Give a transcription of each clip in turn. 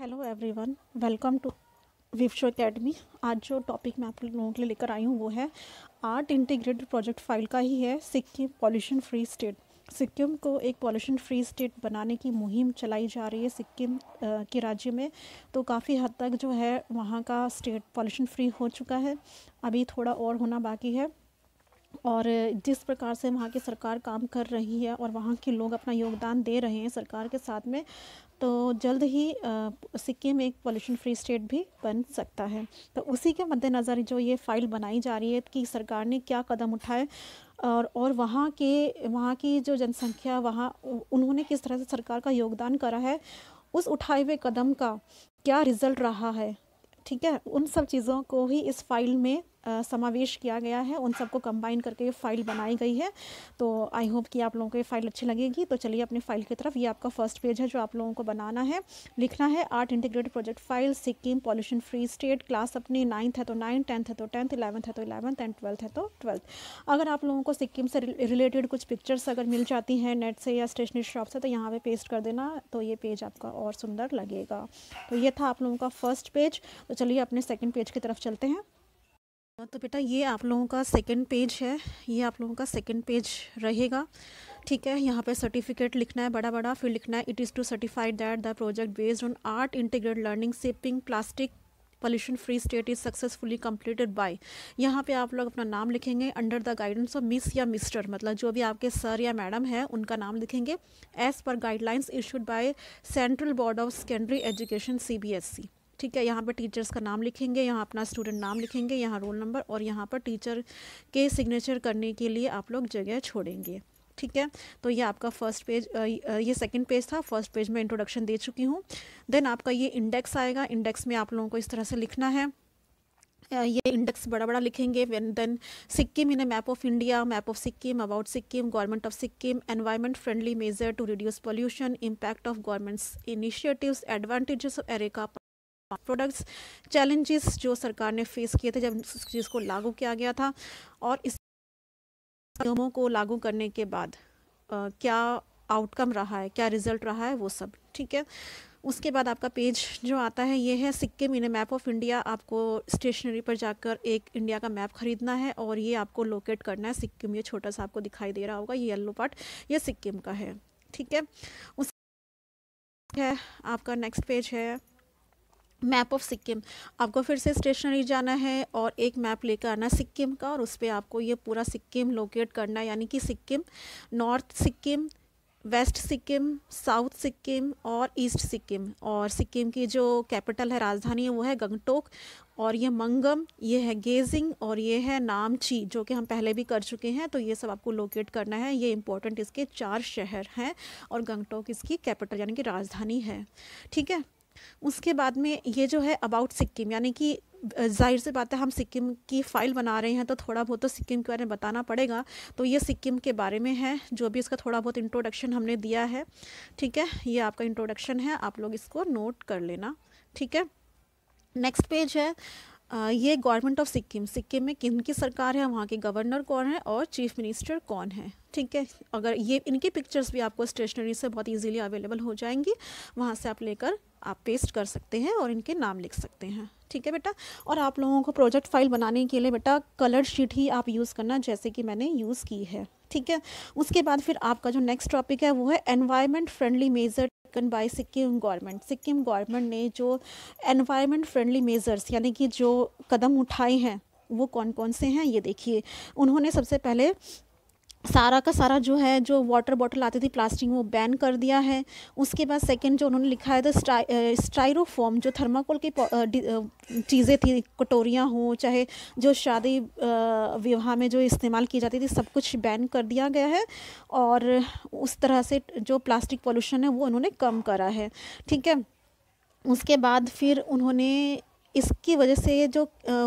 Hello everyone welcome to विफ्शो academy आज जो टॉपिक मैं आप लोगों के लिए लेकर आई हूँ वो है आर्ट इंटीग्रेटेड प्रोजेक्ट फाइल का ही है Sikkim pollution free state Sikkim को एक पॉल्यूशन फ्री स्टेट बनाने की मुहिम चलाई जा रही है सिक्किम के राज्य में तो काफ़ी हद तक जो है वहाँ का स्टेट पॉल्यूशन फ्री हो चुका है अभी थोड़ा और होना बाकी है और जिस प्रकार से वहाँ की सरकार काम कर रही है और वहाँ के लोग अपना योगदान दे रहे हैं सरकार के साथ में तो जल्द ही सिक्किम एक पोल्यूशन फ्री स्टेट भी बन सकता है तो उसी के मद्देनज़र जो ये फ़ाइल बनाई जा रही है कि सरकार ने क्या कदम उठाए और और वहाँ के वहाँ की जो जनसंख्या वहाँ उन्होंने किस तरह से सरकार का योगदान करा है उस उठाए हुए कदम का क्या रिज़ल्ट रहा है ठीक है उन सब चीज़ों को ही इस फाइल में समावेश किया गया है उन सबको कंबाइन करके ये फाइल बनाई गई है तो आई होप कि आप लोगों को ये फाइल अच्छी लगेगी तो चलिए अपनी फाइल की तरफ ये आपका फर्स्ट पेज है जो आप लोगों को बनाना है लिखना है art integrated project file Sikkim pollution free state class अपनी नाइन्थ है तो नाइन टेंथ है तो टेंथ इलेवंथ है तो इलेवंथ एंड ट्वेल्थ है तो ट्वेल्थ अगर आप लोगों को सिक्किम से रिलेटेड कुछ पिक्चर्स अगर मिल जाती हैं नेट से या स्टेशनरी शॉप से तो यहाँ पर पेस्ट कर देना तो ये पेज आपका और सुंदर लगेगा तो ये था आप लोगों का फर्स्ट पेज तो चलिए अपने सेकेंड पेज की तरफ चलते हैं हाँ तो बेटा ये आप लोगों का सेकंड पेज है ये आप लोगों का सेकंड पेज रहेगा ठीक है यहाँ पे सर्टिफिकेट लिखना है बड़ा बड़ा फिर लिखना है it is to certified that the project based on art integrate learning shaping plastic pollution free state is successfully completed by यहाँ पे आप लोग अपना नाम लिखेंगे under the guidance of miss या मिस्टर मतलब जो भी आपके सर या मैडम है उनका नाम लिखेंगे एज पर guidelines issued by central board of secondary education C ठीक है यहाँ पर टीचर्स का नाम लिखेंगे यहाँ अपना स्टूडेंट नाम लिखेंगे यहाँ रोल नंबर और यहाँ पर टीचर के सिग्नेचर करने के लिए आप लोग जगह छोड़ेंगे ठीक है तो ये आपका फर्स्ट पेज ये सेकंड पेज था फर्स्ट पेज में इंट्रोडक्शन दे चुकी हूँ देन आपका ये इंडेक्स आएगा इंडेक्स में आप लोगों को इस तरह से लिखना है ये इंडेक्स बड़ा बड़ा लिखेंगे then Sikkim in map of India map of Sikkim about Sikkim government of Sikkim environment friendly measure to reduce pollution impact of government's initiatives advantages of areca products challenges जो सरकार ने फेस किए थे जब उस चीज़ को लागू किया गया था और इस नियमों को लागू करने के बाद आ, क्या आउटकम रहा है क्या रिजल्ट रहा है वो सब ठीक है उसके बाद आपका पेज जो आता है ये है Sikkim in map of India आपको स्टेशनरी पर जाकर एक इंडिया का मैप खरीदना है और ये आपको लोकेट करना है सिक्किम ये छोटा सा आपको दिखाई दे रहा होगा ये येल्लो पार्ट ये सिक्किम का है ठीक है उस है आपका नेक्स्ट पेज है मैप ऑफ सिक्किम आपको फिर से स्टेशनरी जाना है और एक मैप लेकर आना सिक्किम का और उस पर आपको ये पूरा सिक्किम लोकेट करना है यानी कि Sikkim north Sikkim west Sikkim south Sikkim और ईस्ट सिक्किम और सिक्किम की जो कैपिटल है राजधानी है वो है गंगटोक और ये मंगम ये है गेजिंग और ये है नामची जो कि हम पहले भी कर चुके हैं तो ये सब आपको लोकेट करना है ये इंपॉर्टेंट इसके चार शहर हैं और गंगटोक इसकी कैपिटल यानी कि राजधानी है ठीक है उसके बाद में ये जो है अबाउट सिक्किम यानी कि जाहिर सी बात है हम सिक्किम की फ़ाइल बना रहे हैं तो थोड़ा बहुत तो सिक्किम के बारे में बताना पड़ेगा तो ये सिक्किम के बारे में है जो भी इसका थोड़ा बहुत इंट्रोडक्शन हमने दिया है ठीक है ये आपका इंट्रोडक्शन है आप लोग इसको नोट कर लेना ठीक है नेक्स्ट पेज है ये गवर्नमेंट ऑफ सिक्किम सिक्किम में किन की सरकार है वहाँ के गवर्नर कौन है और चीफ मिनिस्टर कौन है ठीक है अगर ये इनकी पिक्चर्स भी आपको स्टेशनरी से बहुत इजीली अवेलेबल हो जाएंगी वहाँ से आप लेकर आप पेस्ट कर सकते हैं और इनके नाम लिख सकते हैं ठीक है बेटा और आप लोगों को प्रोजेक्ट फाइल बनाने के लिए बेटा कलर शीट ही आप यूज़ करना जैसे कि मैंने यूज़ की है ठीक है उसके बाद फिर आपका जो नेक्स्ट टॉपिक है वो है environment friendly measure taken by Sikkim government Sikkim government ने जो एनवायरनमेंट फ्रेंडली मेज़र्स यानी कि जो कदम उठाए हैं वो कौन कौन से हैं ये देखिए उन्होंने सबसे पहले सारा का सारा जो है जो वाटर बॉटल आती थी प्लास्टिक वो बैन कर दिया है उसके बाद सेकंड जो उन्होंने लिखा है तो स्ट्राइरोफॉम जो थर्माकोल की चीज़ें थी कटोरियाँ हों चाहे जो शादी विवाह में जो इस्तेमाल की जाती थी सब कुछ बैन कर दिया गया है और उस तरह से जो प्लास्टिक पॉल्यूशन है वो उन्होंने कम करा है ठीक है उसके बाद फिर उन्होंने इसकी वजह से ये जो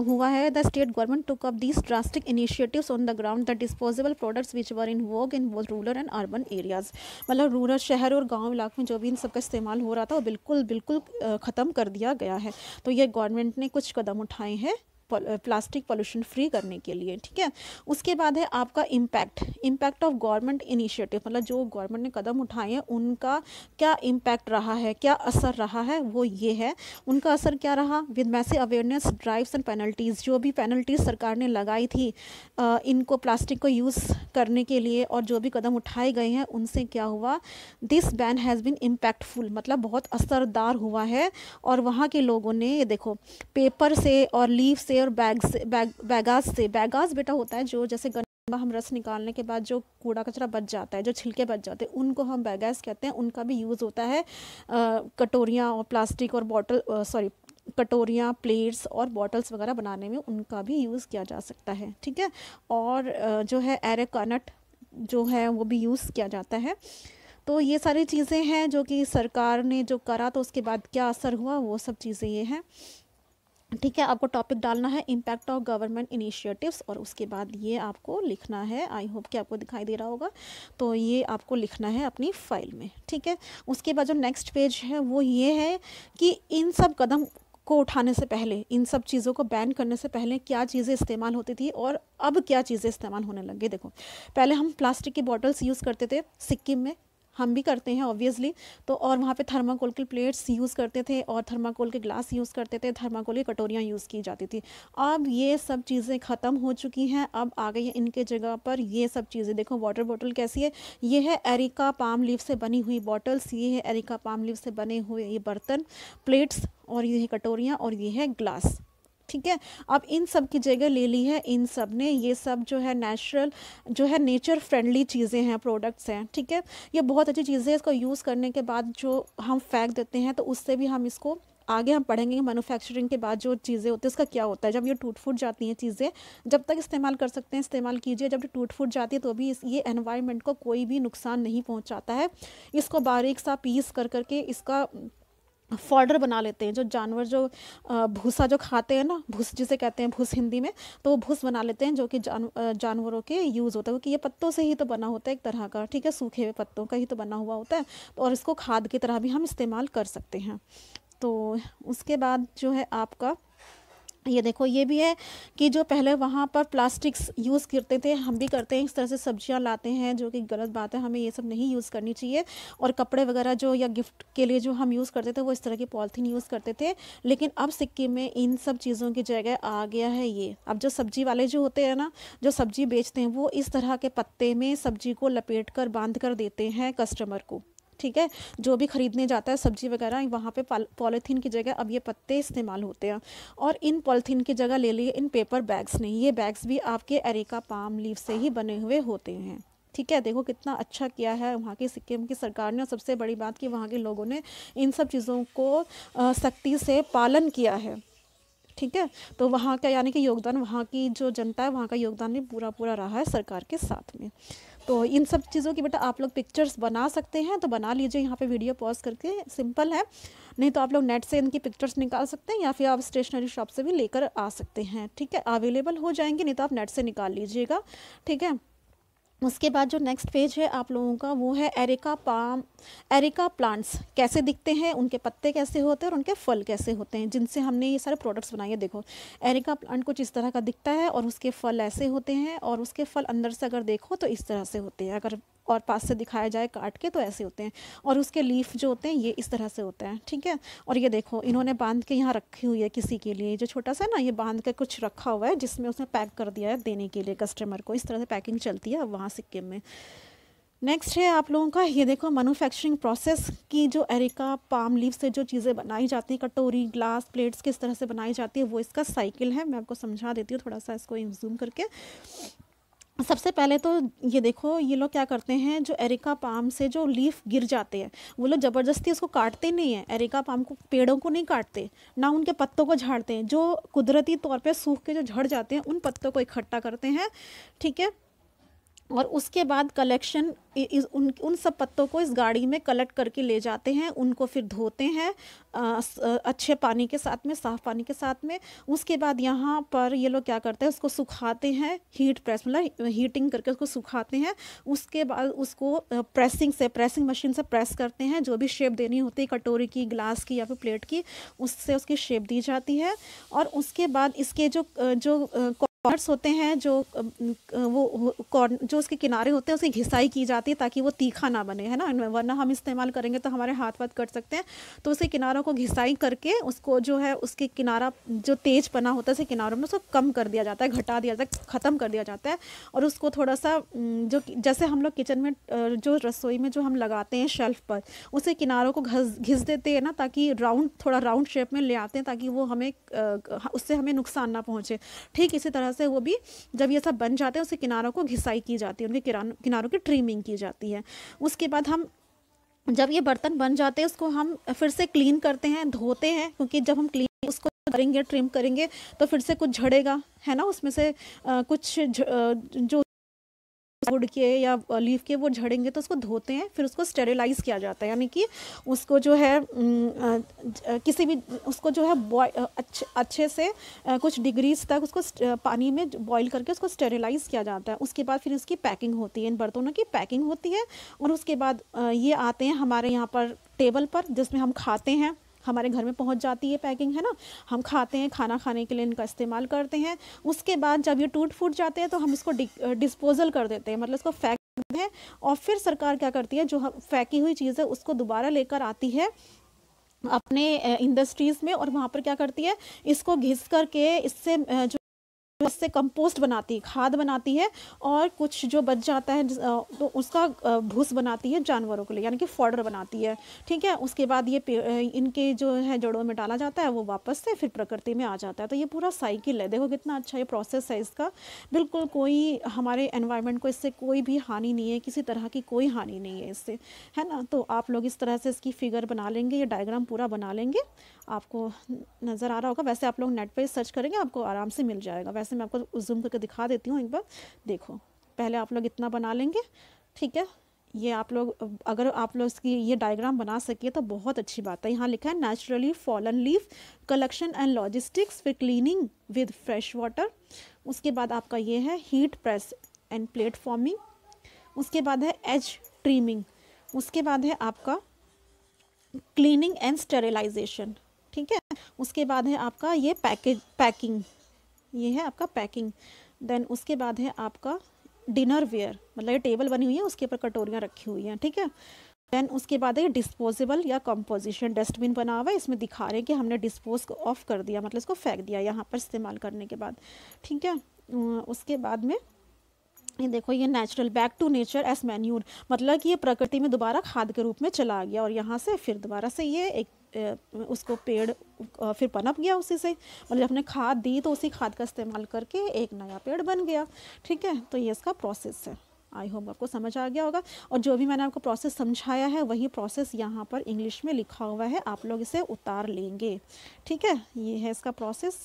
हुआ है the state government took up these drastic initiative on the ground the disposable products which were in vogue in both rural and urban areas मतलब रूरल शहर और गाँव इलाके में जो भी इन सबका इस्तेमाल हो रहा था वो बिल्कुल बिल्कुल ख़त्म कर दिया गया है तो ये गवर्नमेंट ने कुछ कदम उठाए हैं प्लास्टिक पोल्यूशन फ्री करने के लिए ठीक है उसके बाद है आपका impact impact of government initiative मतलब जो गवर्नमेंट ने कदम उठाए हैं उनका क्या इम्पैक्ट रहा है क्या असर रहा है वो ये है उनका असर क्या रहा with mass awareness drives and penalties जो भी पेनल्टीज़ सरकार ने लगाई थी आ, इनको प्लास्टिक को यूज़ करने के लिए और जो भी कदम उठाए गए हैं उनसे क्या हुआ this ban has been impactful मतलब बहुत असरदार हुआ है और वहाँ के लोगों ने ये देखो पेपर से और लीव से एयर बैग से बैग बैगाज से बैगाज बेटा होता है जो जैसे गन्ना हम रस निकालने के बाद जो कूड़ा कचरा बच जाता है जो छिलके बच जाते हैं उनको हम बैगाज कहते हैं उनका भी यूज़ होता है कटोरियाँ और प्लास्टिक और बॉटल सॉरी कटोरियाँ प्लेट्स और बॉटल्स वगैरह बनाने में उनका भी यूज़ किया जा सकता है ठीक है और जो है एरेकानट जो है वो भी यूज़ किया जाता है तो ये सारी चीज़ें हैं जो कि सरकार ने जो करा तो उसके बाद क्या असर हुआ वो सब चीज़ें ये हैं ठीक है आपको टॉपिक डालना है इम्पैक्ट ऑफ गवर्नमेंट इनिशिएटिव्स और उसके बाद ये आपको लिखना है आई होप कि आपको दिखाई दे रहा होगा तो ये आपको लिखना है अपनी फाइल में ठीक है उसके बाद जो नेक्स्ट पेज है वो ये है कि इन सब कदम को उठाने से पहले इन सब चीज़ों को बैन करने से पहले क्या चीज़ें इस्तेमाल होती थी और अब क्या चीज़ें इस्तेमाल होने लगे देखो पहले हम प्लास्टिक की बॉटल्स यूज़ करते थे सिक्किम में हम भी करते हैं ऑब्वियसली तो और वहाँ पे थर्माकोल के प्लेट्स यूज़ करते थे और थर्माकोल के ग्लास यूज़ करते थे थर्माकोल की कटोरियाँ यूज़ की जाती थी अब ये सब चीज़ें ख़त्म हो चुकी हैं अब आ गई है इनके जगह पर ये सब चीज़ें देखो वाटर बॉटल कैसी है ये है एरिका पाम लीव से बनी हुई बॉटल्स ये है एरिका पाम लीव से बने हुए ये बर्तन प्लेट्स और ये है कटोरियाँ और ये है ग्लास ठीक है अब इन सब की जगह ले ली है इन सब ने ये सब जो है नेचुरल जो है नेचर फ्रेंडली चीज़ें हैं प्रोडक्ट्स हैं ठीक है ये बहुत अच्छी चीज़ें इसको यूज़ करने के बाद जो हम फेंक देते हैं तो उससे भी हम इसको आगे हम पढ़ेंगे कि मैनुफैक्चरिंग के बाद जो चीज़ें होती है उसका क्या होता है जब ये टूट फूट जाती हैं चीज़ें जब तक इस्तेमाल कर सकते हैं इस्तेमाल कीजिए जब टूट फूट जाती है तो भी इस ये एनवायरनमेंट को कोई भी नुकसान नहीं पहुंचाता है इसको बारीक सा पीस कर करके इसका फॉर्डर बना लेते हैं जो जानवर जो भूसा जो खाते हैं ना भूस जिसे कहते हैं भूस हिंदी में तो वो भूस बना लेते हैं जो कि जान जानवरों के यूज़ होता है क्योंकि ये पत्तों से ही तो बना होता है एक तरह का ठीक है सूखे हुए पत्तों का ही तो बना हुआ होता है और इसको खाद की तरह भी हम इस्तेमाल कर सकते हैं तो उसके बाद जो है आपका ये देखो ये भी है कि जो पहले वहाँ पर प्लास्टिक्स यूज़ करते थे हम भी करते हैं इस तरह से सब्जियाँ लाते हैं जो कि गलत बात है हमें ये सब नहीं यूज़ करनी चाहिए और कपड़े वगैरह जो या गिफ्ट के लिए जो हम यूज़ करते थे वो इस तरह की पॉलीथीन यूज़ करते थे लेकिन अब सिक्किम में इन सब चीज़ों की जगह आ गया है ये अब जो सब्जी वाले जो होते हैं ना जो सब्जी बेचते हैं वो इस तरह के पत्ते में सब्जी को लपेट कर बांध कर देते हैं कस्टमर को ठीक है जो भी ख़रीदने जाता है सब्जी वगैरह वहाँ पे पॉलीथीन की जगह अब ये पत्ते इस्तेमाल होते हैं और इन पॉलीथीन की जगह ले लिए इन पेपर बैग्स नहीं ये बैग्स भी आपके एरेका पाम लीव से ही बने हुए होते हैं ठीक है देखो कितना अच्छा किया है वहाँ की सिक्किम की सरकार ने और सबसे बड़ी बात कि वहाँ के लोगों ने इन सब चीज़ों को सख्ती से पालन किया है ठीक है तो वहाँ का यानी कि योगदान वहाँ की जो जनता है वहाँ का योगदान भी पूरा पूरा रहा है सरकार के साथ में तो इन सब चीज़ों की बेटा आप लोग पिक्चर्स बना सकते हैं तो बना लीजिए यहाँ पे वीडियो पॉज करके सिंपल है नहीं तो आप लोग नेट से इनकी पिक्चर्स निकाल सकते हैं या फिर आप स्टेशनरी शॉप से भी लेकर आ सकते हैं ठीक है अवेलेबल हो जाएंगे नहीं तो आप नेट से निकाल लीजिएगा ठीक है उसके बाद जो नेक्स्ट पेज है आप लोगों का वो है एरिका पाम एरिका प्लांट्स कैसे दिखते हैं उनके पत्ते कैसे होते हैं और उनके फल कैसे होते हैं जिनसे हमने ये सारे प्रोडक्ट्स बनाए हैं देखो एरिका प्लांट कुछ इस तरह का दिखता है और उसके फल ऐसे होते हैं और उसके फल अंदर से अगर देखो तो इस तरह से होते हैं अगर और पास से दिखाया जाए काट के तो ऐसे होते हैं और उसके लीफ जो होते हैं ये इस तरह से होते हैं ठीक है और ये देखो इन्होंने बांध के यहाँ रखी हुई है किसी के लिए जो छोटा सा ना ये बांध के कुछ रखा हुआ है जिसमें उसने पैक कर दिया है देने के लिए कस्टमर को इस तरह से पैकिंग चलती है वहाँ सिक्किम में नेक्स्ट है आप लोगों का ये देखो मैनुफैक्चरिंग प्रोसेस की जो एरिका पाम लीव से जो चीज़ें बनाई जाती हैं कटोरी ग्लास प्लेट्स किस तरह से बनाई जाती है वो इसका साइकिल है मैं आपको समझा देती हूँ थोड़ा सा इसको जूम करके सबसे पहले तो ये देखो ये लोग क्या करते हैं जो एरिका पाम से जो लीफ गिर जाते हैं वो लोग ज़बरदस्ती उसको काटते नहीं हैं एरिका पाम को पेड़ों को नहीं काटते ना उनके पत्तों को झाड़ते हैं जो कुदरती तौर पे सूख के जो झड़ जाते हैं उन पत्तों को इकट्ठा करते हैं ठीक है और उसके बाद कलेक्शन उन उन सब पत्तों को इस गाड़ी में कलेक्ट करके ले जाते हैं उनको फिर धोते हैं अच्छे पानी के साथ में साफ़ पानी के साथ में उसके बाद यहाँ पर ये लोग क्या करते हैं उसको सुखाते हैं हीट प्रेस मतलब हीटिंग करके उसको सुखाते हैं उसके बाद उसको प्रेसिंग से प्रेसिंग मशीन से प्रेस करते हैं जो भी शेप देनी होती है कटोरी की ग्लास की या फिर प्लेट की उससे उसकी शेप दी जाती है और उसके बाद इसके जो जो कॉर्नर्स होते हैं जो वो कॉर्न जो उसके किनारे होते हैं उसकी घिसाई की जाती है ताकि वो तीखा ना बने है ना वरना हम इस्तेमाल करेंगे तो हमारे हाथ पाथ कट सकते हैं तो उसके किनारों को घिसाई करके उसको जो है उसके किनारा जो तेज पना होता है उसे किनारों में उसको कम कर दिया जाता है घटा दिया जाता है ख़त्म कर दिया जाता है और उसको थोड़ा सा जो जैसे हम लोग किचन में जो रसोई में जो हम लगाते हैं शेल्फ पर उसे किनारों को घस घिस देते हैं ना ताकि राउंड थोड़ा राउंड शेप में ले आते हैं ताकि वो हमें उससे हमें नुकसान ना पहुँचे ठीक इसी तरह तरह से वो भी जब ये सब बन जाते हैं उसके किनारों को घिसाई की जाती है उनके किनारों की ट्रिमिंग की जाती है उसके बाद हम जब ये बर्तन बन जाते हैं उसको हम फिर से क्लीन करते हैं धोते हैं क्योंकि जब हम क्लीन उसको करेंगे ट्रिम करेंगे तो फिर से कुछ झड़ेगा है ना उसमें से आ, कुछ ज, आ, जो वुड के या लीफ के वो झड़ेंगे तो उसको धोते हैं फिर उसको स्टेरिलाइज किया जाता है यानी कि उसको जो है किसी भी उसको जो है अच्छे अच्छे से कुछ डिग्रीज तक उसको पानी में बॉईल करके उसको स्टेरिलाइज किया जाता है उसके बाद फिर उसकी पैकिंग होती है इन बर्तनों की पैकिंग होती है और उसके बाद ये आते हैं हमारे यहाँ पर टेबल पर जिसमें हम खाते हैं हमारे घर में पहुंच जाती है पैकिंग है ना हम खाते हैं खाना खाने के लिए इनका इस्तेमाल करते हैं उसके बाद जब ये टूट फूट जाते हैं तो हम इसको डिस्पोजल कर देते हैं मतलब इसको फेंक हैं और फिर सरकार क्या करती है जो फेंकी हुई चीज़ है उसको दोबारा लेकर आती है अपने इंडस्ट्रीज़ में और वहाँ पर क्या करती है इसको घिस करके इससे जो उससे कंपोस्ट बनाती है खाद बनाती है और कुछ जो बच जाता है तो उसका भूस बनाती है जानवरों के लिए यानी कि फॉर्डर बनाती है ठीक है उसके बाद ये इनके जो है जड़ों में डाला जाता है वो वापस से फिर प्रकृति में आ जाता है तो ये पूरा साइकिल है देखो कितना अच्छा ये प्रोसेस है इसका बिल्कुल कोई हमारे एनवायरमेंट को इससे कोई भी हानि नहीं है किसी तरह की कोई हानि नहीं है इससे है ना तो आप लोग इस तरह से इसकी फिगर बना लेंगे ये डायग्राम पूरा बना लेंगे आपको नज़र आ रहा होगा वैसे आप लोग नेट पर सर्च करेंगे आपको आराम से मिल जाएगा वैसे जैसे मैं आपको जूम करके दिखा देती हूँ एक बार देखो पहले आप लोग इतना बना लेंगे ठीक है ये आप लोग अगर आप लोग इसकी ये डायग्राम बना सकिए तो बहुत अच्छी बात है यहाँ लिखा है naturally fallen leaf collection and logistics फिर क्लीनिंग विद फ्रेश वाटर उसके बाद आपका ये है heat press and plate forming उसके बाद है एज ट्रीमिंग उसके बाद है आपका क्लीनिंग एंड स्टेरिलाइजेशन ठीक है उसके बाद है आपका ये पैकेज पैकिंग ये है आपका पैकिंग देन उसके बाद है आपका डिनर वेयर मतलब ये टेबल बनी हुई है उसके ऊपर कटोरियाँ रखी हुई हैं ठीक है देन उसके बाद है डिस्पोजेबल या कंपोजिशन डस्टबिन बना हुआ है इसमें दिखा रहे हैं कि हमने डिस्पोज ऑफ कर दिया मतलब इसको फेंक दिया यहाँ पर इस्तेमाल करने के बाद ठीक है उसके बाद में ये देखो ये natural back to nature as manure मतलब कि ये प्रकृति में दोबारा खाद के रूप में चला गया और यहाँ से फिर दोबारा से ये एक उसको पेड़ फिर पनप गया उसी से मतलब ने खाद दी तो उसी खाद का इस्तेमाल करके एक नया पेड़ बन गया ठीक है तो ये इसका प्रोसेस है आई होप आपको समझ आ गया होगा और जो भी मैंने आपको प्रोसेस समझाया है वही प्रोसेस यहाँ पर इंग्लिश में लिखा हुआ है आप लोग इसे उतार लेंगे ठीक है ये है इसका प्रोसेस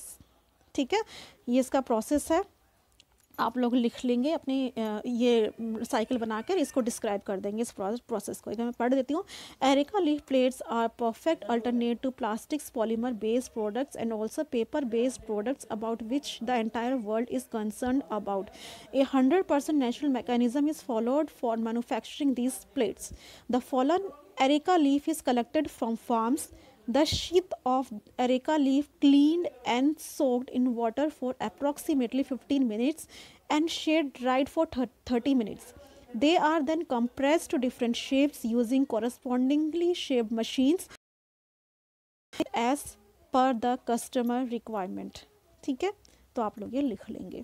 ठीक है ये इसका प्रोसेस है आप लोग लिख लेंगे अपनी ये साइकिल बनाकर इसको डिस्क्राइब कर देंगे इस प्रोसेस को एक मैं पढ़ देती हूँ areca leaf plates are perfect alternate to plastics polymer based products and also paper based products about which the entire world is concern about a hundred percent natural mechanism is followed for manufacturing these plates the fallen areca leaf is collected from farms the sheath of areca leaf clean and soaked in water for approximately fifteen minutes and shade dried for thirty minutes they are then compress to different shapes using correspondingly shape machines as per the customer requirement ठीक है तो आप लोग ये लिख लेंगे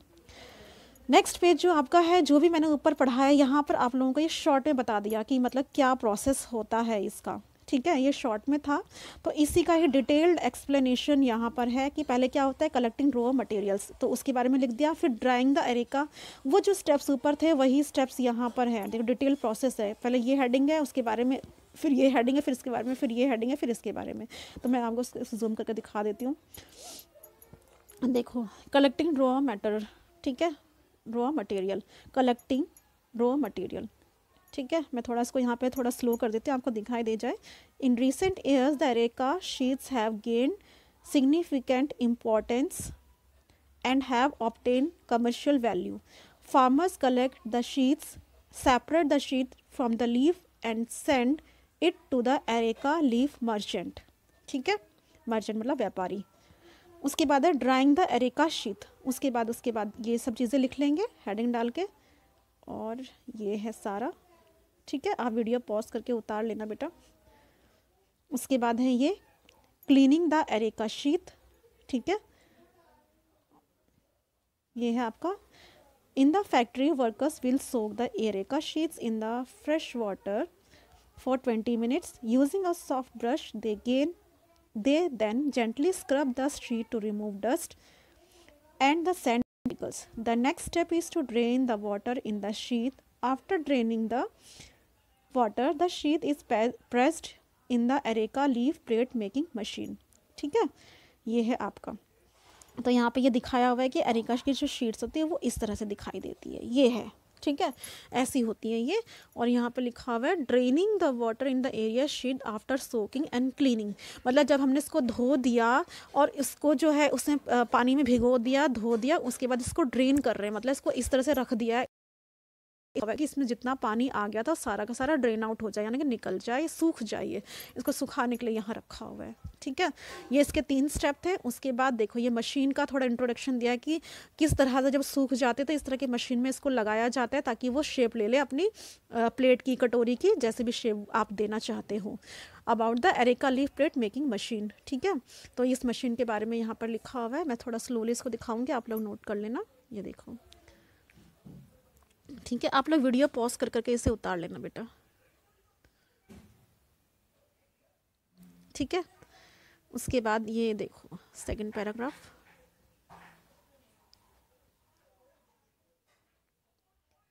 next page जो आपका है जो भी मैंने ऊपर पढ़ाया यहाँ पर आप लोगों को ये शॉर्ट में बता दिया कि मतलब क्या प्रोसेस होता है इसका ठीक है ये शॉर्ट में था तो इसी का ही डिटेल्ड एक्सप्लेनेशन यहाँ पर है कि पहले क्या होता है कलेक्टिंग रॉ मटेरियल्स तो उसके बारे में लिख दिया फिर ड्राइंग द एरे का वो जो स्टेप्स ऊपर थे वही स्टेप्स यहाँ पर है देखो डिटेल प्रोसेस है पहले ये हेडिंग है उसके बारे में फिर ये हेडिंग है फिर इसके बारे में फिर ये हेडिंग है फिर इसके बारे में तो मैं आपको जूम करके दिखा देती हूँ देखो कलेक्टिंग रॉ मैटर ठीक है raw material collecting raw material ठीक है मैं थोड़ा इसको यहाँ पे थोड़ा स्लो कर देती हूँ आपको दिखाई दे जाए in recent years the areca sheets have gained significant importance and have obtained commercial value farmers collect the sheets separate the sheet from the leaf and send it to the areca leaf merchant ठीक है merchant मतलब व्यापारी उसके बाद है drawing the areca शीत उसके बाद उसके बाद ये सब चीज़ें लिख लेंगे हेडिंग डाल के और ये है सारा ठीक है आप वीडियो पॉज करके उतार लेना बेटा उसके बाद है ये क्लीनिंग द एरेका शीत ठीक है ये है आपका in the factory workers will soak the areca sheets in the fresh water for twenty minutes using a soft brush they gain they then gently scrub the sheet to remove dust and the sand the next step is to drain the water in the sheath after draining the water the sheath is pressed in the areca leaf plate making machine ठीक है ये है आपका तो यहाँ पे ये दिखाया हुआ है कि एरिका की जो शीट्स होती है वो इस तरह से दिखाई देती है ये है ठीक है ऐसी होती है ये और यहाँ पे लिखा हुआ है draining the water in the areca sheet after soaking and cleaning मतलब जब हमने इसको धो दिया और इसको जो है उसने पानी में भिगो दिया धो दिया उसके बाद इसको ड्रेन कर रहे हैं मतलब इसको इस तरह से रख दिया है कि इसमें जितना पानी आ गया था सारा का सारा ड्रेन आउट हो जाए यानी कि निकल जाए सूख जाइए इसको सुखाने के लिए यहाँ रखा हुआ है ठीक है ये इसके तीन स्टेप थे उसके बाद देखो ये मशीन का थोड़ा इंट्रोडक्शन दिया कि किस तरह से जब सूख जाते तो इस तरह की मशीन में इसको लगाया जाता है ताकि वो शेप ले ले अपनी प्लेट की कटोरी की जैसे भी शेप आप देना चाहते हो about the areca leaf plate making machine ठीक है तो इस मशीन के बारे में यहाँ पर लिखा हुआ है मैं थोड़ा स्लोली इसको दिखाऊँगी आप लोग नोट कर लेना ये देखो ठीक है आप लोग वीडियो पॉज कर करके इसे उतार लेना बेटा ठीक है उसके बाद ये देखो सेकंड पैराग्राफ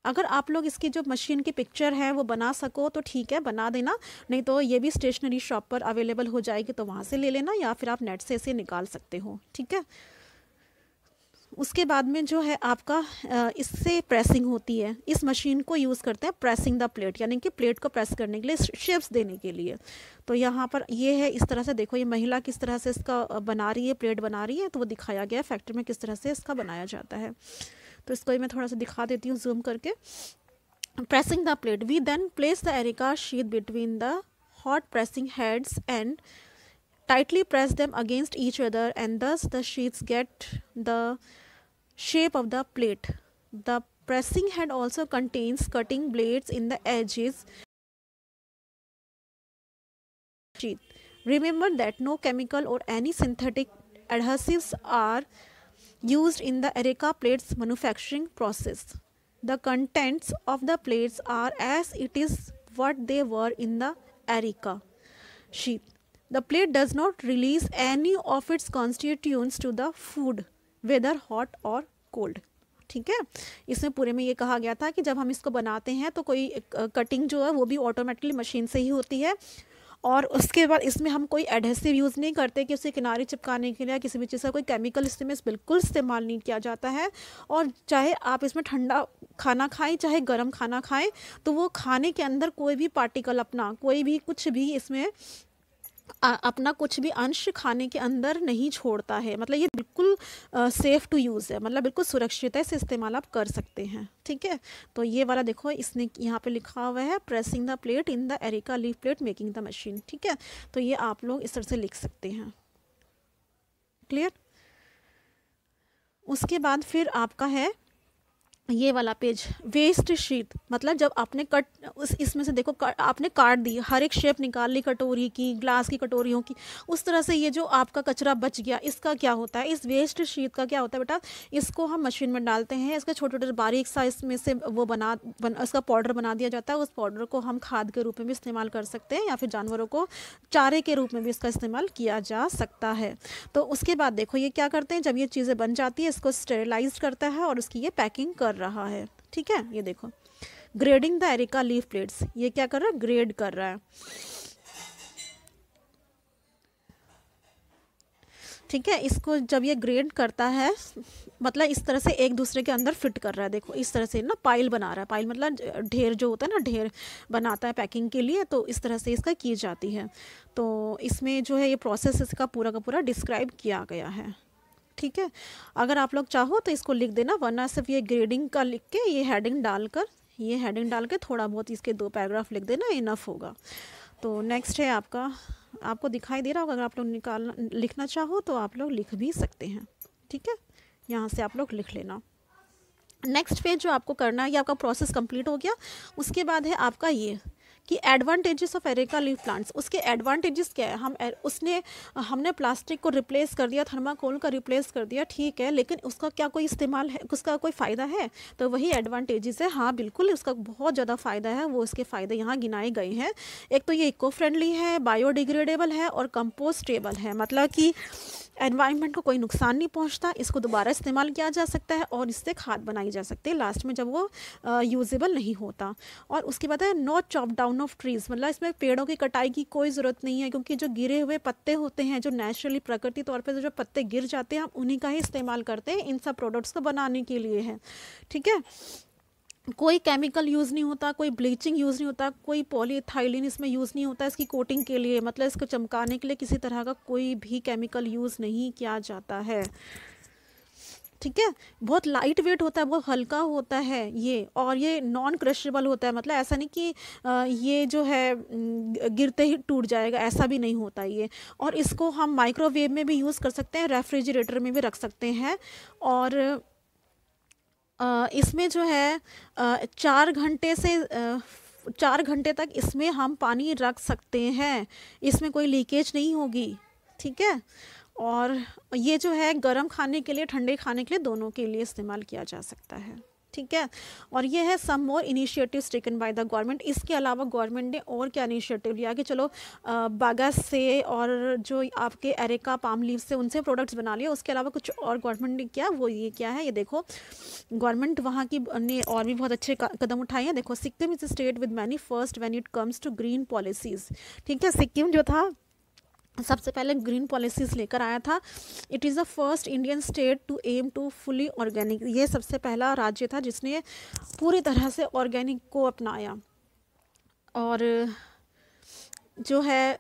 अगर आप लोग इसकी जो मशीन की पिक्चर है वो बना सको तो ठीक है बना देना नहीं तो ये भी स्टेशनरी शॉप पर अवेलेबल हो जाएगी तो वहाँ से ले लेना या फिर आप नेट से इसे निकाल सकते हो ठीक है उसके बाद में जो है आपका इससे प्रेसिंग होती है इस मशीन को यूज़ करते हैं प्रेसिंग द प्लेट यानी कि प्लेट को प्रेस करने के लिए शेप्स देने के लिए तो यहाँ पर ये है इस तरह से देखो ये महिला किस तरह से इसका बना रही है प्लेट बना रही है तो वो दिखाया गया है फैक्ट्री में किस तरह से इसका बनाया जाता है तो इसको मैं थोड़ा सा दिखा देती हूँ जूम करके pressing the plate we then place the areca sheath between the hot pressing heads and tightly press them against each other and thus the sheets get the shape of the plate. The pressing head also contains cutting blades in the edges. Remember that no chemical or any synthetic adhesives are used in the areca plates manufacturing process. The contents of the plates are as it is what they were in the areca sheet. The plate does not release any of its constituents to the food. Whether hot और cold ठीक है इसमें पूरे में ये कहा गया था कि जब हम इसको बनाते हैं तो कोई कटिंग जो है वो भी ऑटोमेटिकली मशीन से ही होती है और उसके बाद इसमें हम कोई एडहेसिव यूज़ नहीं करते कि उसे किनारे चिपकाने के लिए किसी भी चीज़ का कोई केमिकल इसमें बिल्कुल इस्तेमाल नहीं किया जाता है और चाहे आप इसमें ठंडा खाना खाएं चाहे गर्म खाना खाएं तो वो खाने के अंदर कोई भी पार्टिकल अपना कोई भी कुछ भी इसमें अपना कुछ भी अंश खाने के अंदर नहीं छोड़ता है मतलब ये बिल्कुल सेफ़ टू यूज़ है मतलब बिल्कुल सुरक्षित है इसे इस्तेमाल आप कर सकते हैं ठीक है तो ये वाला देखो इसने यहाँ पे लिखा हुआ है pressing the plate in the areca leaf plate making the machine ठीक है तो ये आप लोग इस तरह से लिख सकते हैं क्लियर उसके बाद फिर आपका है ये वाला पेज वेस्ट शीट मतलब जब आपने कट उस इसमें से देखो कर, आपने काट दी हर एक शेप निकाल ली कटोरी की ग्लास की कटोरियों की उस तरह से ये जो आपका कचरा बच गया इसका क्या होता है इस वेस्ट शीट का क्या होता है बेटा इसको हम मशीन में डालते हैं इसका छोटे छोटे बारीक साइज में से वो बना बन, उसका पाउडर बना दिया जाता है उस पाउडर को हम खाद के रूप में भी इस्तेमाल कर सकते हैं या फिर जानवरों को चारे के रूप में भी इसका इस्तेमाल किया जा सकता है तो उसके बाद देखो ये क्या करते हैं जब ये चीज़ें बन जाती है इसको स्टेरिलाइज करता है और उसकी ये पैकिंग कर रहा है ठीक है ये देखो grading the areca leaf plates ये क्या कर रहा है ग्रेड कर रहा है ठीक है इसको जब ये ग्रेड करता है मतलब इस तरह से एक दूसरे के अंदर फिट कर रहा है देखो इस तरह से ना पाइल बना रहा है पाइल मतलब ढेर जो होता है ना ढेर बनाता है पैकिंग के लिए तो इस तरह से इसका की जाती है तो इसमें जो है ये प्रोसेस इसका पूरा का पूरा डिस्क्राइब किया गया है ठीक है अगर आप लोग चाहो तो इसको लिख देना वरना सिर्फ ये ग्रेडिंग का लिख के ये हेडिंग डालकर ये हेडिंग डाल के थोड़ा बहुत इसके दो पैराग्राफ लिख देना इनफ होगा तो नेक्स्ट है आपका आपको दिखाई दे रहा होगा अगर आप लोग निकालना लिखना चाहो तो आप लोग लिख भी सकते हैं ठीक है यहाँ से आप लोग लिख लेना नेक्स्ट पेज जो आपको करना है ये आपका प्रोसेस कंप्लीट हो गया उसके बाद है आपका ये कि advantages of areca leaf plants उसके एडवांटेजेस क्या है हम उसने हमने प्लास्टिक को रिप्लेस कर दिया थर्माकोल का रिप्लेस कर दिया ठीक है लेकिन उसका क्या कोई इस्तेमाल है उसका कोई फ़ायदा है तो वही एडवांटेजेस है हाँ बिल्कुल उसका बहुत ज़्यादा फ़ायदा है वो उसके फ़ायदे यहाँ गिनाए गए हैं एक तो ये इको फ्रेंडली है बायोडिग्रेडेबल है और कंपोस्टेबल है मतलब कि एनवायरनमेंट को कोई नुकसान नहीं पहुंचता इसको दोबारा इस्तेमाल किया जा सकता है और इससे खाद बनाई जा सकती है लास्ट में जब वो यूजेबल नहीं होता और उसके बाद है no chop down of trees मतलब इसमें पेड़ों की कटाई की कोई ज़रूरत नहीं है क्योंकि जो गिरे हुए पत्ते होते हैं जो नेचुरली प्रकृति तौर पर जो पत्ते गिर जाते हैं हम उन्हीं का ही इस्तेमाल करते हैं इन सब प्रोडक्ट्स को बनाने के लिए है ठीक है कोई केमिकल यूज़ नहीं होता कोई ब्लीचिंग यूज़ नहीं होता कोई पॉलीथाइलिन इसमें यूज़ नहीं होता इसकी कोटिंग के लिए मतलब इसको चमकाने के लिए किसी तरह का कोई भी केमिकल यूज़ नहीं किया जाता है ठीक है बहुत लाइट वेट होता है बहुत हल्का होता है ये और ये नॉन क्रशेबल होता है मतलब ऐसा नहीं कि ये जो है गिरते ही टूट जाएगा ऐसा भी नहीं होता ये और इसको हम माइक्रोवेव में भी यूज़ कर सकते हैं रेफ्रिजरेटर में भी रख सकते हैं और इसमें जो है चार घंटे से चार घंटे तक इसमें हम पानी रख सकते हैं इसमें कोई लीकेज नहीं होगी ठीक है और ये जो है गर्म खाने के लिए ठंडे खाने के लिए दोनों के लिए इस्तेमाल किया जा सकता है ठीक है और ये है some more initiatives taken by the government इसके अलावा गवर्नमेंट ने और क्या इनिशिएटिव लिया कि चलो बागा से और जो आपके एरेका पाम लीव से उनसे प्रोडक्ट्स बना लिए उसके अलावा कुछ और गवर्नमेंट ने किया वो ये क्या है ये देखो गवर्नमेंट वहाँ की ने और भी बहुत अच्छे कदम उठाए हैं देखो Sikkim is state with many first when it comes to green policies ठीक है सिक्किम जो था सबसे पहले ग्रीन पॉलिसीज लेकर आया था it is the first Indian state to aim to fully organic ये सबसे पहला राज्य था जिसने पूरी तरह से ऑर्गेनिक को अपनाया और जो है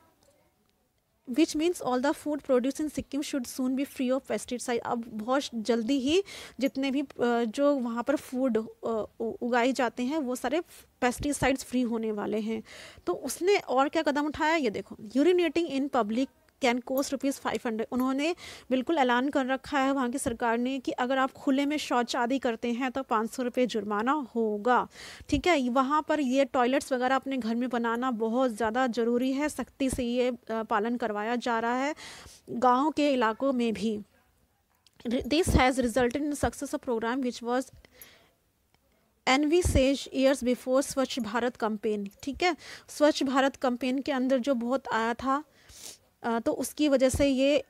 which means all the food produce in Sikkim should soon be free of pesticide अब बहुत जल्दी ही जितने भी जो वहाँ पर फूड उगाए जाते हैं वो सारे पेस्टिसाइड्स फ्री होने वाले हैं तो उसने और क्या कदम उठाया ये देखो urinating in public can cost rupees five hundred उन्होंने बिल्कुल ऐलान कर रखा है वहाँ की सरकार ने कि अगर आप खुले में शौच आदि करते हैं तो पाँच सौ रुपये जुर्माना होगा ठीक है वहाँ पर ये टॉयलेट्स वगैरह अपने घर में बनाना बहुत ज़्यादा ज़रूरी है सख्ती से ये पालन करवाया जा रहा है गाँव के इलाकों में भी this has resulted in program which was envisaged years before Swachh Bharat campaign ठीक है स्वच्छ भारत कंपेन के अंदर जो बहुत आया था तो उसकी वजह से ये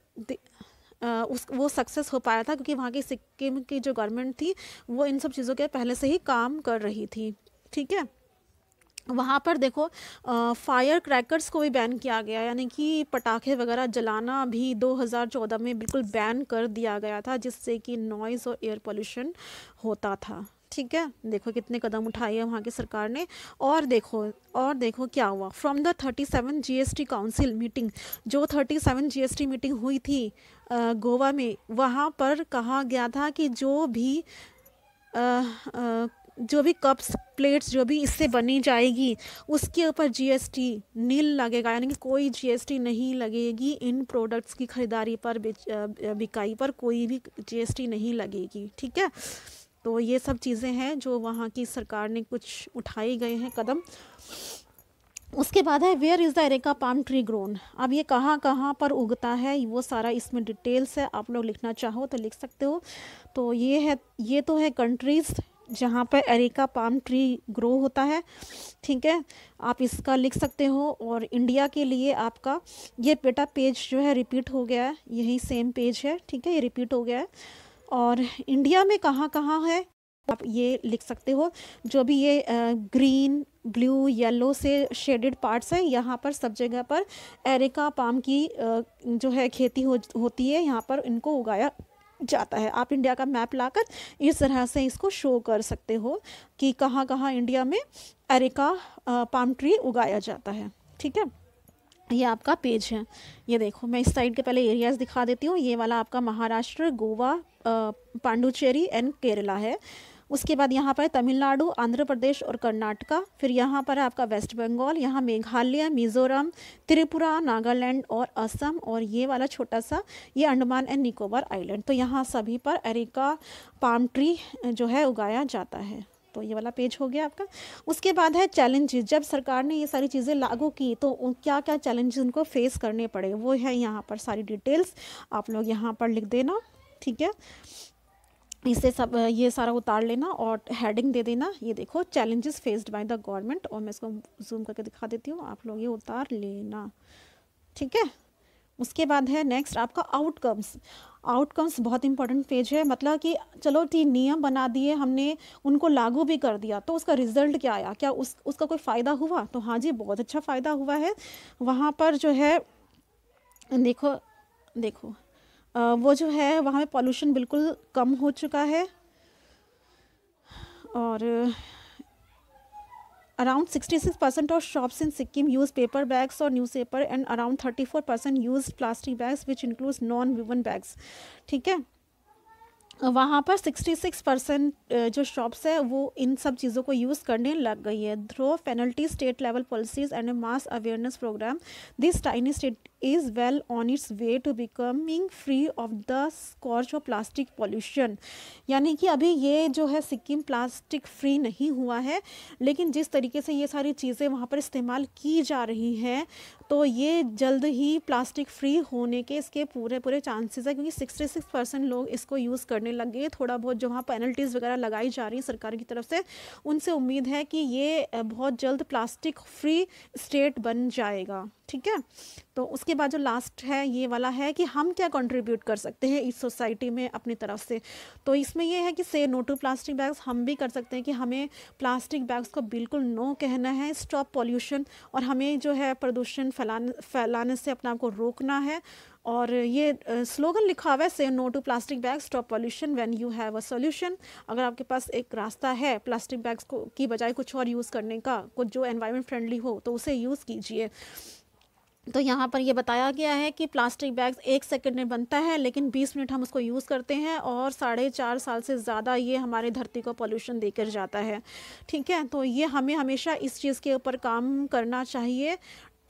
उस वो सक्सेस हो पाया था क्योंकि वहाँ की सिक्किम की जो गवर्नमेंट थी वो इन सब चीज़ों के पहले से ही काम कर रही थी ठीक है वहाँ पर देखो फायर क्रैकर्स को भी बैन किया गया यानी कि पटाखे वगैरह जलाना भी 2014 में बिल्कुल बैन कर दिया गया था जिससे कि नॉइज़ और एयर पोल्यूशन होता था ठीक है देखो कितने कदम उठाए हैं वहाँ की सरकार ने और देखो और देखो क्या हुआ from the thirty seven G S T council meeting जो thirty seven G S T meeting हुई थी गोवा में वहाँ पर कहा गया था कि जो भी जो भी कप्स प्लेट्स जो भी इससे बनी जाएगी उसके ऊपर जीएसटी नील लगेगा यानी कि कोई जीएसटी नहीं लगेगी इन प्रोडक्ट्स की ख़रीदारी पर बिकाई पर कोई भी जीएसटी नहीं लगेगी ठीक है तो ये सब चीज़ें हैं जो वहाँ की सरकार ने कुछ उठाए गए हैं कदम उसके बाद है where is the areca palm tree grown अब ये कहाँ कहाँ पर उगता है वो सारा इसमें डिटेल्स है आप लोग लिखना चाहो तो लिख सकते हो तो ये है ये तो है कंट्रीज़ जहाँ पर एरेका पाम ट्री ग्रो होता है ठीक है आप इसका लिख सकते हो और इंडिया के लिए आपका ये बेटा पेज जो है रिपीट हो गया है यही सेम पेज है ठीक है ये रिपीट हो गया है और इंडिया में कहाँ कहाँ है आप ये लिख सकते हो जो भी ये ग्रीन ब्लू येलो से शेडेड पार्ट्स हैं यहाँ पर सब जगह पर एरिका पाम की जो है खेती हो होती है यहाँ पर इनको उगाया जाता है आप इंडिया का मैप लाकर इस तरह से इसको शो कर सकते हो कि कहाँ कहाँ इंडिया में एरिका पाम ट्री उगाया जाता है ठीक है ये आपका पेज है ये देखो मैं इस साइड के पहले एरियाज़ दिखा देती हूँ ये वाला आपका महाराष्ट्र गोवा पांडुचेरी एंड केरला है उसके बाद यहाँ पर तमिलनाडु आंध्र प्रदेश और कर्नाटका फिर यहाँ पर आपका वेस्ट बंगाल यहाँ मेघालय मिजोरम त्रिपुरा नागालैंड और असम और ये वाला छोटा सा ये अंडमान एंड निकोबार आइलैंड तो यहाँ सभी पर एरिका पाम ट्री जो है उगाया जाता है तो ये वाला पेज हो गया आपका उसके बाद है चैलेंजेस जब सरकार ने ये सारी चीज़ें लागू की तो क्या क्या चैलेंजेस उनको फेस करने पड़े वो है यहाँ पर सारी डिटेल्स आप लोग यहाँ पर लिख देना ठीक है इसे सब ये सारा उतार लेना और हेडिंग दे देना ये देखो challenges faced by the government और मैं इसको जूम करके दिखा देती हूँ आप लोग ये उतार लेना ठीक है उसके बाद है नेक्स्ट आपका आउटकम्स आउटकम्स बहुत इंपॉर्टेंट पेज है मतलब कि चलो ठीक नियम बना दिए हमने उनको लागू भी कर दिया तो उसका रिजल्ट क्या आया क्या उस उसका कोई फ़ायदा हुआ तो हाँ जी बहुत अच्छा फ़ायदा हुआ है वहाँ पर जो है देखो देखो आ, वो जो है वहाँ पे पॉल्यूशन बिल्कुल कम हो चुका है और around 66 percent of shops in Sikkim use paper bags और newspaper and around thirty four percent use plastic bags which includes non woven bags ठीक है वहाँ पर सिक्सटी सिक्स परसेंट जो शॉप्स है वो इन सब चीज़ों को यूज़ करने लग गई है through penalty state level policies and mass awareness program this tiny state is well on its way to becoming free of the scourge of plastic pollution यानी कि अभी ये जो है सिक्किम प्लास्टिक फ्री नहीं हुआ है लेकिन जिस तरीके से ये सारी चीज़ें वहाँ पर इस्तेमाल की जा रही हैं तो ये जल्द ही प्लास्टिक फ्री होने के इसके पूरे पूरे चांसेस है क्योंकि 66 परसेंट लोग इसको यूज़ करने लगे थोड़ा बहुत जो वहाँ पेनल्टीज़ वगैरह लगाई जा रही है सरकार की तरफ से उनसे उम्मीद है कि ये बहुत जल्द प्लास्टिक फ्री स्टेट बन जाएगा ठीक है तो उसके बाद जो लास्ट है ये वाला है कि हम क्या कंट्रीब्यूट कर सकते हैं इस सोसाइटी में अपनी तरफ से तो इसमें यह है कि से नो टू प्लास्टिक बैग्स हम भी कर सकते हैं कि हमें प्लास्टिक बैग्स को बिल्कुल नो कहना है स्टॉप पॉल्यूशन और हमें जो है प्रदूषण फैलाने फैलाने से अपने आप को रोकना है और ये स्लोगन लिखा हुआ है say no to plastic bag stop pollution when you have a solution अगर आपके पास एक रास्ता है प्लास्टिक बैग्स को की बजाय कुछ और यूज़ करने का कुछ जो एनवायरनमेंट फ्रेंडली हो तो उसे यूज़ कीजिए तो यहाँ पर यह बताया गया है कि प्लास्टिक बैग्स एक सेकंड में बनता है लेकिन 20 मिनट हम उसको यूज़ करते हैं और साढ़े चार साल से ज़्यादा ये हमारे धरती को पोल्यूशन देकर जाता है ठीक है तो ये हमें हमेशा इस चीज़ के ऊपर काम करना चाहिए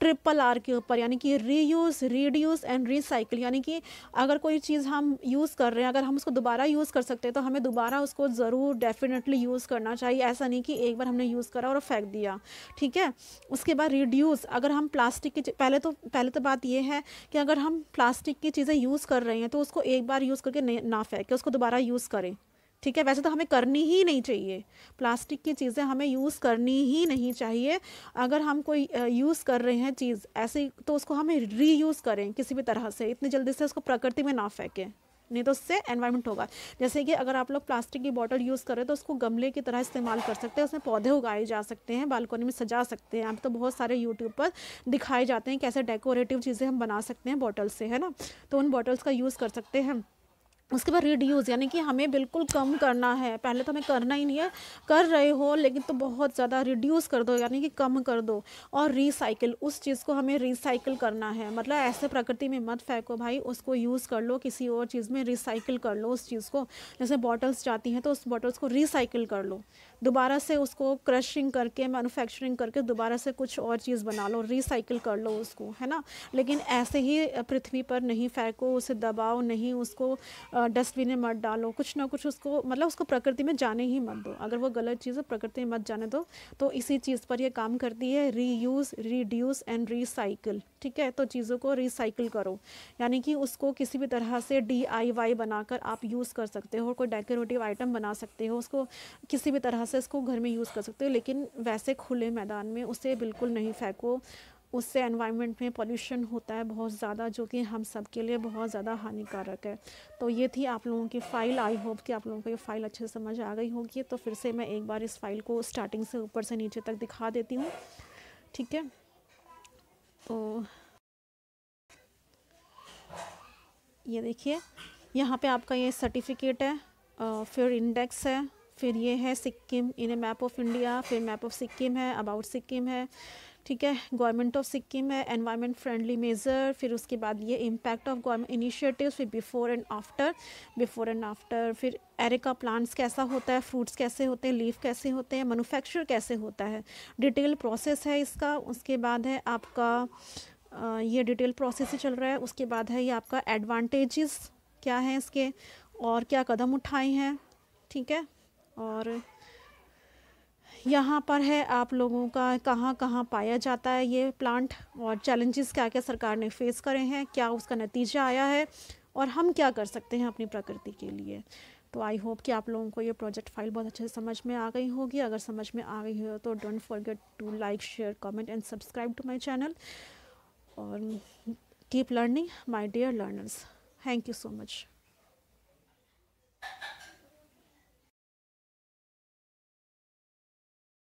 ट्रिपल आर के ऊपर यानी कि रीयूज रीड्यूस एंड रिसाइकिल यानी कि अगर कोई चीज़ हम यूज़ कर रहे हैं अगर हम उसको दोबारा यूज़ कर सकते हैं तो हमें दोबारा उसको ज़रूर डेफिनेटली यूज़ करना चाहिए ऐसा नहीं कि एक बार हमने यूज़ करा और फेंक दिया ठीक है उसके बाद रिड्यूस अगर हम प्लास्टिक की पहले तो पहले तो बात ये है कि अगर हम प्लास्टिक की चीज़ें यूज़ कर रहे हैं तो उसको एक बार यूज़ करके ना फेंकें उसको दोबारा यूज़ करें ठीक है वैसे तो हमें करनी ही नहीं चाहिए प्लास्टिक की चीज़ें हमें यूज़ करनी ही नहीं चाहिए अगर हम कोई यूज़ कर रहे हैं चीज़ ऐसे तो उसको हमें रीयूज़ करें किसी भी तरह से इतनी जल्दी से उसको प्रकृति में ना फेंकें नहीं तो उससे एनवायरनमेंट होगा जैसे कि अगर आप लोग प्लास्टिक की बॉटल यूज़ करें तो उसको गमले की तरह इस्तेमाल कर सकते हैं उसमें पौधे उगाए जा सकते हैं बालकोनी में सजा सकते हैं अब तो बहुत सारे यूट्यूब पर दिखाए जाते हैं कैसे डेकोरेटिव चीज़ें हम बना सकते हैं बॉटल से है ना तो उन बॉटल्स का यूज़ कर सकते हैं उसके बाद रिड्यूज़ यानी कि हमें बिल्कुल कम करना है पहले तो हमें करना ही नहीं है कर रहे हो लेकिन तो बहुत ज़्यादा रिड्यूस कर दो यानी कि कम कर दो और रिसाइकिल उस चीज़ को हमें रिसाइकिल करना है मतलब ऐसे प्रकृति में मत फेंको भाई उसको यूज़ कर लो किसी और चीज़ में रिसाइकिल कर लो उस चीज़ को जैसे बॉटल्स जाती हैं तो उस बॉटल्स को रिसाइकिल कर लो दोबारा से उसको क्रशिंग करके मैनुफैक्चरिंग करके दोबारा से कुछ और चीज़ बना लो रिसाइकिल कर लो उसको है ना लेकिन ऐसे ही पृथ्वी पर नहीं फेंको उसे दबाओ नहीं उसको डस्टबिन में मत डालो कुछ ना कुछ उसको मतलब उसको प्रकृति में जाने ही मत दो अगर वो गलत चीज़ है प्रकृति में मत जाने दो तो इसी चीज़ पर यह काम करती है रीयूज़ रिड्यूस एंड रिसाइकिल ठीक है तो चीज़ों को रिसाइकिल करो यानी कि उसको किसी भी तरह से डी बनाकर आप यूज़ कर सकते हो कोई डेकोरेटिव आइटम बना सकते हो उसको किसी भी तरह प्रोसेस को घर में यूज़ कर सकते हो लेकिन वैसे खुले मैदान में उसे बिल्कुल नहीं फेंको उससे एनवायरनमेंट में पॉल्यूशन होता है बहुत ज़्यादा जो कि हम सब के लिए बहुत ज़्यादा हानिकारक है तो ये थी आप लोगों की फ़ाइल आई होप कि आप लोगों को ये फ़ाइल अच्छे से समझ आ गई होगी तो फिर से मैं एक बार इस फाइल को स्टार्टिंग से ऊपर से नीचे तक दिखा देती हूँ ठीक है तो ये देखिए यहाँ पे आपका ये सर्टिफिकेट है फिर इंडेक्स है फिर ये है Sikkim in a map of India फिर मैप ऑफ सिक्किम है अबाउट सिक्किम है ठीक है गवर्नमेंट ऑफ सिक्किम है एनवायरनमेंट फ्रेंडली मेज़र फिर उसके बाद ये इम्पैक्ट ऑफ गवर्नमेंट इनिशिएटिव्स फिर before and after before and after फिर एरिका प्लांट्स कैसा होता है फ्रूट्स कैसे होते हैं लीफ कैसे होते हैं मैनुफैक्चर कैसे होता है डिटेल प्रोसेस है इसका उसके बाद है आपका ये डिटेल प्रोसेस ही चल रहा है उसके बाद है ये आपका एडवांटेजेस क्या है इसके और क्या कदम उठाए हैं ठीक है और यहाँ पर है आप लोगों का कहाँ कहाँ पाया जाता है ये प्लांट और चैलेंजेस क्या क्या सरकार ने फेस करे हैं क्या उसका नतीजा आया है और हम क्या कर सकते हैं अपनी प्रकृति के लिए तो आई होप कि आप लोगों को ये प्रोजेक्ट फाइल बहुत अच्छे से समझ में आ गई होगी अगर समझ में आ गई हो तो don't forget to like share comment and subscribe to my channel और keep learning my dear learners thank you so much